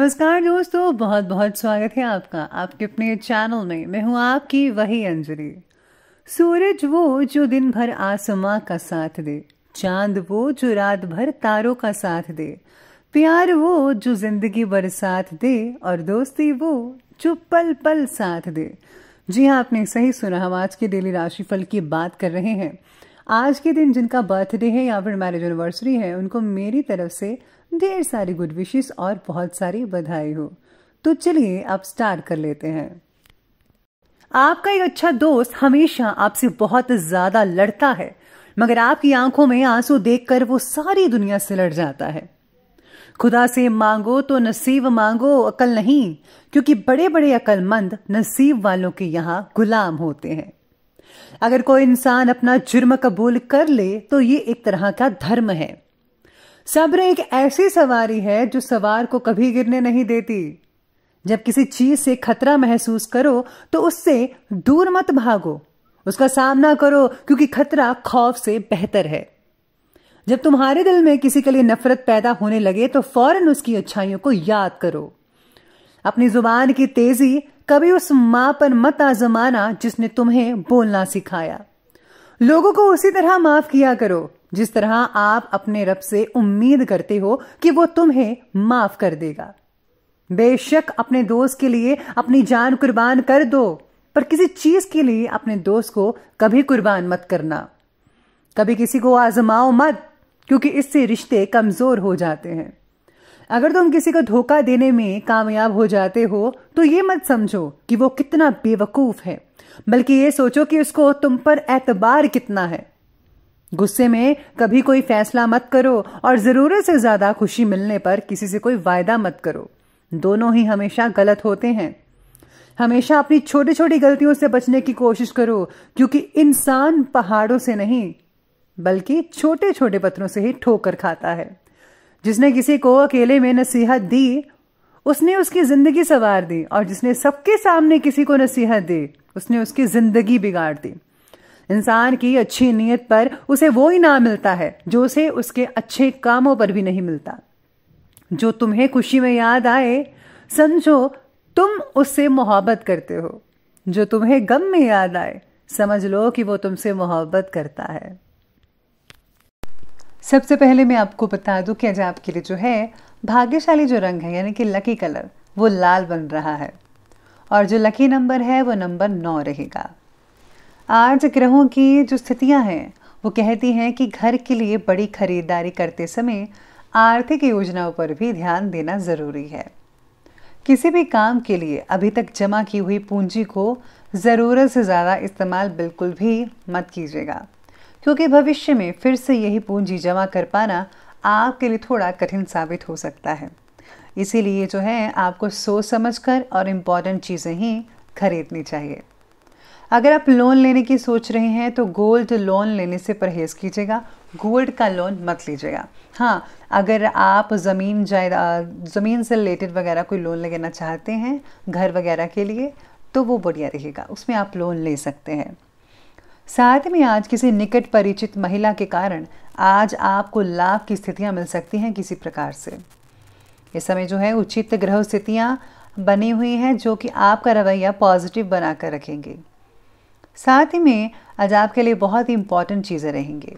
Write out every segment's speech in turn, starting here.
नमस्कार दोस्तों बहुत बहुत स्वागत है आपका आपके अपने चैनल में मैं हूँ आपकी वही अंजलि सूरज वो जो दिन भर आसमां का साथ दे चांद वो जो रात भर तारों का साथ दे प्यार वो जो जिंदगी भर साथ दे और दोस्ती वो जो पल पल साथ दे जी हाँ आपने सही सुना हम आज के डेली राशिफल की बात कर रहे हैं आज के दिन जिनका बर्थडे है या फिर मैरिज एनिवर्सरी है उनको मेरी तरफ से ढेर सारी गुड विशेस और बहुत सारी बधाई हो तो चलिए आप स्टार्ट कर लेते हैं आपका एक अच्छा दोस्त हमेशा आपसे बहुत ज्यादा लड़ता है मगर आपकी आंखों में आंसू देखकर वो सारी दुनिया से लड़ जाता है खुदा से मांगो तो नसीब मांगो अकल नहीं क्योंकि बड़े बड़े अकलमंद नसीब वालों के यहां गुलाम होते हैं अगर कोई इंसान अपना जुर्म कबूल कर ले तो ये एक तरह का धर्म है सब्र एक ऐसी सवारी है जो सवार को कभी गिरने नहीं देती जब किसी चीज से खतरा महसूस करो तो उससे दूर मत भागो उसका सामना करो क्योंकि खतरा खौफ से बेहतर है जब तुम्हारे दिल में किसी के लिए नफरत पैदा होने लगे तो फौरन उसकी अच्छाइयों को याद करो अपनी जुबान की तेजी कभी उस मां पर मत आजमाना जिसने तुम्हें बोलना सिखाया लोगों को उसी तरह माफ किया करो जिस तरह आप अपने रब से उम्मीद करते हो कि वो तुम्हें माफ कर देगा बेशक अपने दोस्त के लिए अपनी जान कुर्बान कर दो पर किसी चीज के लिए अपने दोस्त को कभी कुर्बान मत करना कभी किसी को आजमाओ मत क्योंकि इससे रिश्ते कमजोर हो जाते हैं अगर तुम किसी को धोखा देने में कामयाब हो जाते हो तो ये मत समझो कि वो कितना बेवकूफ है बल्कि ये सोचो कि उसको तुम पर एतबार कितना है गुस्से में कभी कोई फैसला मत करो और जरूरत से ज्यादा खुशी मिलने पर किसी से कोई वायदा मत करो दोनों ही हमेशा गलत होते हैं हमेशा अपनी छोटी छोटी गलतियों से बचने की कोशिश करो क्योंकि इंसान पहाड़ों से नहीं बल्कि छोटे छोटे पत्थरों से ही ठोकर खाता है जिसने किसी को अकेले में नसीहत दी उसने उसकी जिंदगी सवार दी और जिसने सबके सामने किसी को नसीहत दी उसने उसकी जिंदगी बिगाड़ दी इंसान की अच्छी नीयत पर उसे वो ही ना मिलता है जो उसे उसके अच्छे कामों पर भी नहीं मिलता जो तुम्हें खुशी में याद आए समझो तुम उससे मोहब्बत करते हो जो तुम्हें गम में याद आए समझ लो कि वो तुमसे मोहब्बत करता है सबसे पहले मैं आपको बता दूं कि आज आपके लिए जो है भाग्यशाली जो रंग है यानी कि लकी कलर वो लाल बन रहा है और जो लकी नंबर है वो नंबर नौ रहेगा आज ग्रहों की जो स्थितियां हैं वो कहती हैं कि घर के लिए बड़ी खरीदारी करते समय आर्थिक योजनाओं पर भी ध्यान देना ज़रूरी है किसी भी काम के लिए अभी तक जमा की हुई पूंजी को ज़रूरत से ज़्यादा इस्तेमाल बिल्कुल भी मत कीजिएगा क्योंकि भविष्य में फिर से यही पूंजी जमा कर पाना आपके लिए थोड़ा कठिन साबित हो सकता है इसीलिए जो है आपको सोच समझ कर और इम्पॉर्टेंट चीज़ें ही खरीदनी चाहिए अगर आप लोन लेने की सोच रहे हैं तो गोल्ड लोन लेने से परहेज़ कीजिएगा गोल्ड का लोन मत लीजिएगा हाँ अगर आप ज़मीन जायदाद ज़मीन से रिलेटेड वगैरह कोई लोन लेना चाहते हैं घर वगैरह के लिए तो वो बढ़िया रहेगा उसमें आप लोन ले सकते हैं साथ में आज किसी निकट परिचित महिला के कारण आज आपको लाभ की स्थितियां मिल सकती हैं किसी प्रकार से इस समय जो है उचित ग्रह स्थितियां बनी हुई हैं जो कि आपका रवैया पॉजिटिव बनाकर रखेंगे साथ ही में आज आपके लिए बहुत ही इंपॉर्टेंट चीज़ें रहेंगी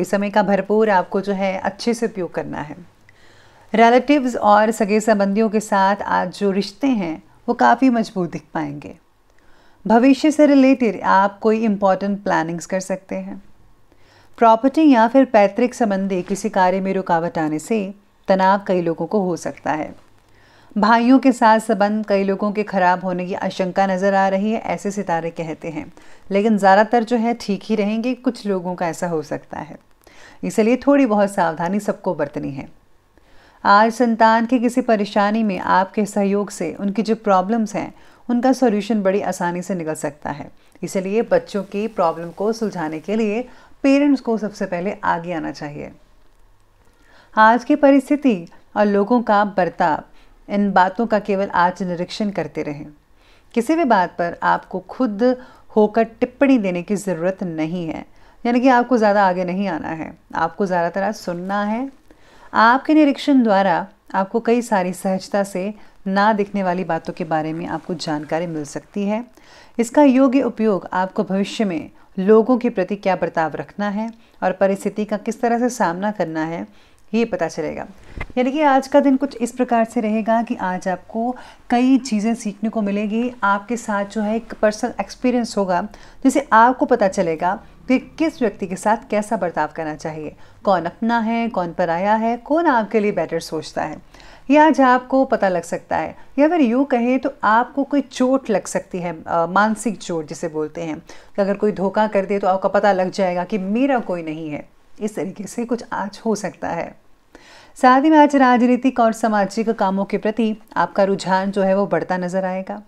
इस समय का भरपूर आपको जो है अच्छे से उपयोग करना है रिलेटिव्स और सगे संबंधियों के साथ आज जो रिश्ते हैं वो काफ़ी मजबूत दिख पाएंगे भविष्य से रिलेटेड आप कोई इम्पॉर्टेंट प्लानिंग्स कर सकते हैं प्रॉपर्टी या फिर पैतृक संबंधी किसी कार्य में रुकावट आने से तनाव कई लोगों को हो सकता है भाइयों के साथ संबंध कई लोगों के खराब होने की आशंका नज़र आ रही है ऐसे सितारे कहते हैं लेकिन ज़्यादातर जो है ठीक ही रहेंगे कुछ लोगों का ऐसा हो सकता है इसलिए थोड़ी बहुत सावधानी सबको बरतनी है आज संतान की किसी परेशानी में आपके सहयोग से उनकी जो प्रॉब्लम्स हैं उनका सॉल्यूशन बड़ी आसानी से निकल सकता है इसलिए बच्चों की प्रॉब्लम को सुलझाने के लिए पेरेंट्स को सबसे पहले आगे आना चाहिए आज की परिस्थिति और लोगों का बर्ताव इन बातों का केवल आज निरीक्षण करते रहें किसी भी बात पर आपको खुद होकर टिप्पणी देने की ज़रूरत नहीं है यानी कि आपको ज़्यादा आगे नहीं आना है आपको ज़्यादातर आज सुनना है आपके निरीक्षण द्वारा आपको कई सारी सहजता से ना दिखने वाली बातों के बारे में आपको जानकारी मिल सकती है इसका योग्य उपयोग आपको भविष्य में लोगों के प्रति क्या बर्ताव रखना है और परिस्थिति का किस तरह से सामना करना है ये पता चलेगा यानी कि आज का दिन कुछ इस प्रकार से रहेगा कि आज आपको कई चीज़ें सीखने को मिलेगी आपके साथ जो है एक पर्सनल एक्सपीरियंस होगा जिसे आपको पता चलेगा कि किस व्यक्ति के साथ कैसा बर्ताव करना चाहिए कौन अपना है कौन पराया है कौन आपके लिए बेटर सोचता है या आज आपको पता लग सकता है या अगर यूँ कहें तो आपको कोई चोट लग सकती है मानसिक चोट जिसे बोलते हैं तो अगर कोई धोखा कर दे तो आपका पता लग जाएगा कि मेरा कोई नहीं है इस तरीके से कुछ आज हो सकता है साथ ही में आज राजनीतिक और सामाजिक कामों के प्रति आपका रुझान जो है वो बढ़ता नजर आएगा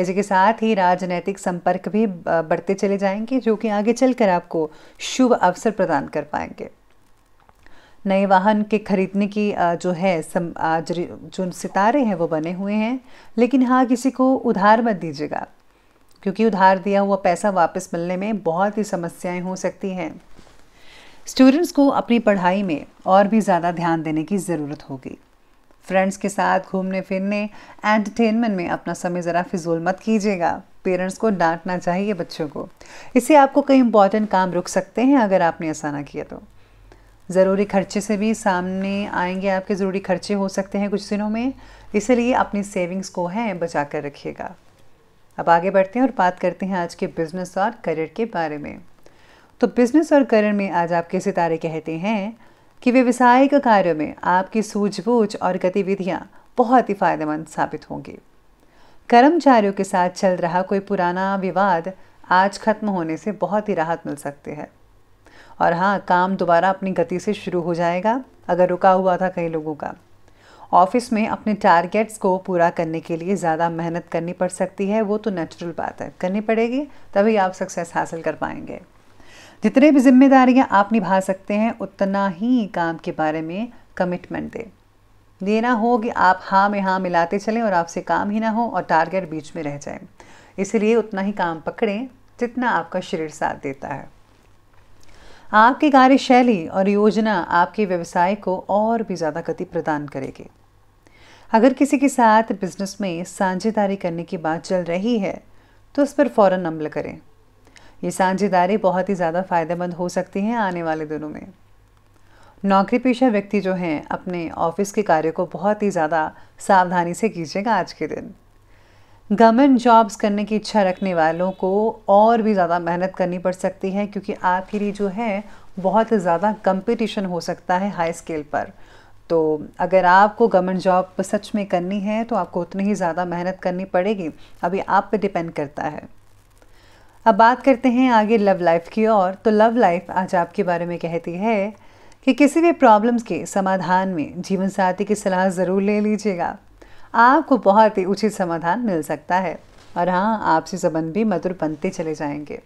इसी के साथ ही राजनैतिक संपर्क भी बढ़ते चले जाएंगे जो कि आगे चलकर आपको शुभ अवसर प्रदान कर पाएंगे नए वाहन के खरीदने की जो है सम, जो सितारे हैं वो बने हुए हैं लेकिन हाँ किसी को उधार मत दीजिएगा क्योंकि उधार दिया हुआ पैसा वापस मिलने में बहुत ही समस्याएं हो सकती हैं स्टूडेंट्स को अपनी पढ़ाई में और भी ज़्यादा ध्यान देने की ज़रूरत होगी फ्रेंड्स के साथ घूमने फिरने एंटरटेनमेंट में अपना समय ज़रा फिजूल मत कीजिएगा पेरेंट्स को डांटना चाहिए बच्चों को इससे आपको कई इंपॉर्टेंट काम रुक सकते हैं अगर आपने ऐसा ना किया तो ज़रूरी खर्चे से भी सामने आएंगे आपके ज़रूरी खर्चे हो सकते हैं कुछ दिनों में इसलिए अपनी सेविंग्स को है बचा कर रखिएगा अब आगे बढ़ते हैं और बात करते हैं आज के बिज़नेस और करियर के बारे में तो बिज़नेस और करियर में आज आपके सितारे कहते हैं कि व्यवसायिक कार्यों में आपकी सूझबूझ और गतिविधियां बहुत ही फायदेमंद साबित होंगी कर्मचारियों के साथ चल रहा कोई पुराना विवाद आज खत्म होने से बहुत ही राहत मिल सकती है और हाँ काम दोबारा अपनी गति से शुरू हो जाएगा अगर रुका हुआ था कई लोगों का ऑफिस में अपने टारगेट्स को पूरा करने के लिए ज़्यादा मेहनत करनी पड़ सकती है वो तो नेचुरल बात है करनी पड़ेगी तभी आप सक्सेस हासिल कर पाएंगे जितने भी जिम्मेदारियां आप निभा सकते हैं उतना ही काम के बारे में कमिटमेंट दें देना हो कि आप हाँ में हाँ मिलाते चलें और आपसे काम ही ना हो और टारगेट बीच में रह जाए इसलिए उतना ही काम पकड़ें जितना आपका शरीर साथ देता है आपकी कार्यशैली और योजना आपके व्यवसाय को और भी ज़्यादा गति प्रदान करेगी अगर किसी के साथ बिजनेस में साझेदारी करने की बात चल रही है तो उस पर फ़ौरन अमल करें ये साझेदारी बहुत ही ज़्यादा फ़ायदेमंद हो सकती है आने वाले दिनों में नौकरी पेशा व्यक्ति जो हैं अपने ऑफिस के कार्य को बहुत ही ज़्यादा सावधानी से कीजिएगा आज के दिन गवर्नमेंट जॉब्स करने की इच्छा रखने वालों को और भी ज़्यादा मेहनत करनी पड़ सकती है क्योंकि आपके लिए जो है बहुत ज़्यादा कंपटीशन हो सकता है हाई स्केल पर तो अगर आपको गवर्नमेंट जॉब सच में करनी है तो आपको उतनी ही ज़्यादा मेहनत करनी पड़ेगी अभी आप पे डिपेंड करता है अब बात करते हैं आगे लव लाइफ की और तो लव लाइफ आज आपके बारे में कहती है कि किसी भी प्रॉब्लम्स के समाधान में जीवन साथी की सलाह ज़रूर ले लीजिएगा आपको बहुत ही उचित समाधान मिल सकता है और हाँ आपसी संबंध भी मधुर बनते चले जाएंगे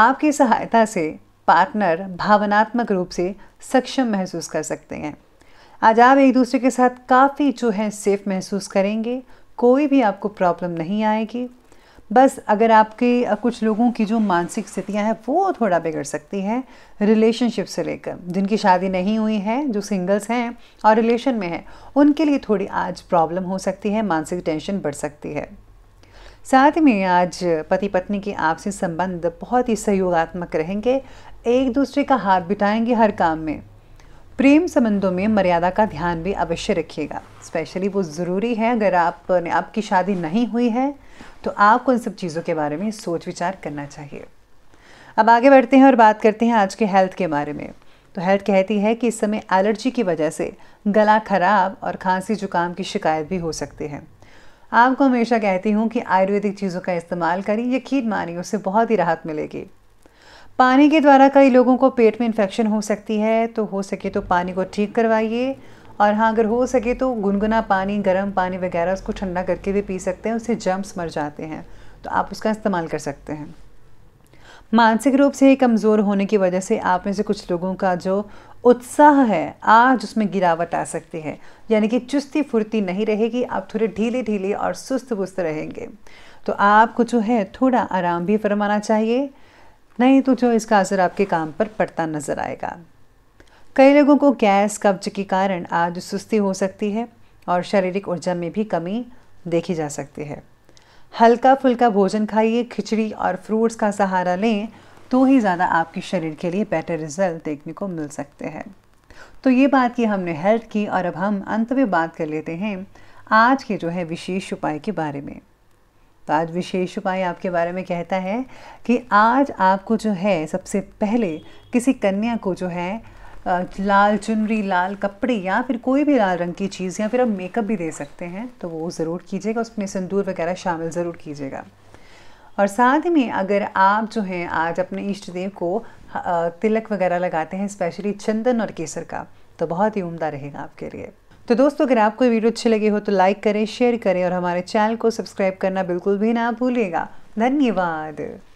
आपकी सहायता से पार्टनर भावनात्मक रूप से सक्षम महसूस कर सकते हैं आज आप एक दूसरे के साथ काफ़ी जो है सेफ महसूस करेंगे कोई भी आपको प्रॉब्लम नहीं आएगी बस अगर आपके कुछ लोगों की जो मानसिक स्थितियां हैं वो थोड़ा बिगड़ सकती हैं रिलेशनशिप से लेकर जिनकी शादी नहीं हुई है जो सिंगल्स हैं और रिलेशन में हैं उनके लिए थोड़ी आज प्रॉब्लम हो सकती है मानसिक टेंशन बढ़ सकती है साथ में आज पति पत्नी के आपसी संबंध बहुत ही सहयोगात्मक रहेंगे एक दूसरे का हाथ बिटाएंगे हर काम में प्रेम संबंधों में मर्यादा का ध्यान भी अवश्य रखिएगा स्पेशली वो ज़रूरी है अगर आप आपकी शादी नहीं हुई है तो आपको इन सब चीज़ों के बारे में सोच विचार करना चाहिए अब आगे बढ़ते हैं और बात करते हैं आज के हेल्थ के बारे में तो हेल्थ कहती है कि इस समय एलर्जी की वजह से गला खराब और खांसी जुकाम की शिकायत भी हो सकती है आपको हमेशा कहती हूँ कि आयुर्वेदिक चीज़ों का इस्तेमाल करें यकीन मानिए उससे बहुत ही राहत मिलेगी पानी के द्वारा कई लोगों को पेट में इन्फेक्शन हो सकती है तो हो सके तो पानी को ठीक करवाइए और हाँ अगर हो सके तो गुनगुना पानी गर्म पानी वगैरह उसको ठंडा करके भी पी सकते हैं उससे जम्स मर जाते हैं तो आप उसका इस्तेमाल कर सकते हैं मानसिक रूप से कमज़ोर होने की वजह से आप में से कुछ लोगों का जो उत्साह है आज उसमें गिरावट आ सकती है यानी कि चुस्ती फुर्ती नहीं रहेगी आप थोड़े ढीले ढीले और सुस्त वुस्त रहेंगे तो आपको जो है थोड़ा आराम भी फरमाना चाहिए नहीं तो जो इसका असर आपके काम पर पड़ता नजर आएगा कई लोगों को गैस कब्ज के कारण आज सुस्ती हो सकती है और शारीरिक ऊर्जा में भी कमी देखी जा सकती है हल्का फुल्का भोजन खाइए खिचड़ी और फ्रूट्स का सहारा लें तो ही ज़्यादा आपके शरीर के लिए बेटर रिजल्ट देखने को मिल सकते हैं तो ये बात की हमने हेल्थ की और अब हम अंत में बात कर लेते हैं आज के जो है विशेष उपाय के बारे में तो आज विशेष उपाय आपके बारे में कहता है कि आज आपको जो है सबसे पहले किसी कन्या को जो है लाल चुनरी लाल कपड़े या फिर कोई भी लाल रंग की चीज़ या फिर आप मेकअप भी दे सकते हैं तो वो ज़रूर कीजिएगा उसमें सिंदूर वगैरह शामिल ज़रूर कीजिएगा और साथ ही में अगर आप जो हैं आज अपने इष्ट देव को तिलक वगैरह लगाते हैं स्पेशली चंदन और केसर का तो बहुत ही उम्दा रहेगा आपके लिए तो दोस्तों अगर आपको वीडियो अच्छी लगी हो तो लाइक करें शेयर करें और हमारे चैनल को सब्सक्राइब करना बिल्कुल भी ना भूलिएगा धन्यवाद